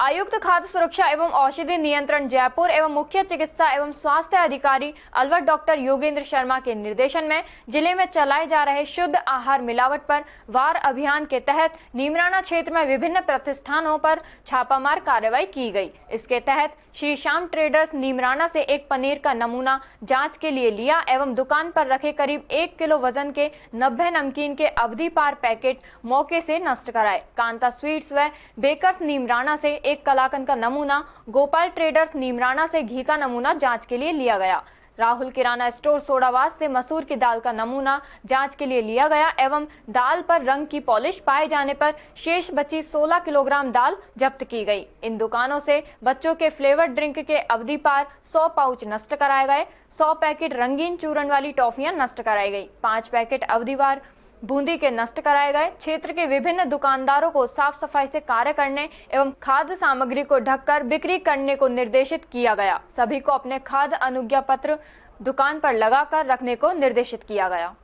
आयुक्त खाद्य सुरक्षा एवं औषधि नियंत्रण जयपुर एवं मुख्य चिकित्सा एवं स्वास्थ्य अधिकारी अलवर डॉक्टर योगेंद्र शर्मा के निर्देशन में जिले में चलाए जा रहे शुद्ध आहार मिलावट पर वार अभियान के तहत नीमराना क्षेत्र में विभिन्न प्रतिष्ठानों पर छापामार कार्रवाई की गई इसके तहत श्री श्याम ट्रेडर्स नीमराना से एक पनीर का नमूना जांच के लिए लिया एवं दुकान पर रखे करीब एक किलो वजन के नब्बे नमकीन के अवधि पार पैकेट मौके से नष्ट कराए कांता स्वीट्स व बेकर्स नीमराना से एक कलाकंद का नमूना गोपाल ट्रेडर्स नीमराना से घी का नमूना जांच के लिए लिया गया राहुल किराना स्टोर सोडावास से मसूर की दाल का नमूना जांच के लिए लिया गया एवं दाल पर रंग की पॉलिश पाए जाने पर शेष बची 16 किलोग्राम दाल जब्त की गई इन दुकानों से बच्चों के फ्लेवर ड्रिंक के अवधि पार 100 पाउच नष्ट कराए गए 100 पैकेट रंगीन चूरण वाली टॉफियां नष्ट कराई गई पांच पैकेट अवधि बूंदी के नष्ट कराए गए क्षेत्र के विभिन्न दुकानदारों को साफ सफाई से कार्य करने एवं खाद्य सामग्री को ढककर बिक्री करने को निर्देशित किया गया सभी को अपने खाद्य अनुज्ञा पत्र दुकान पर लगाकर रखने को निर्देशित किया गया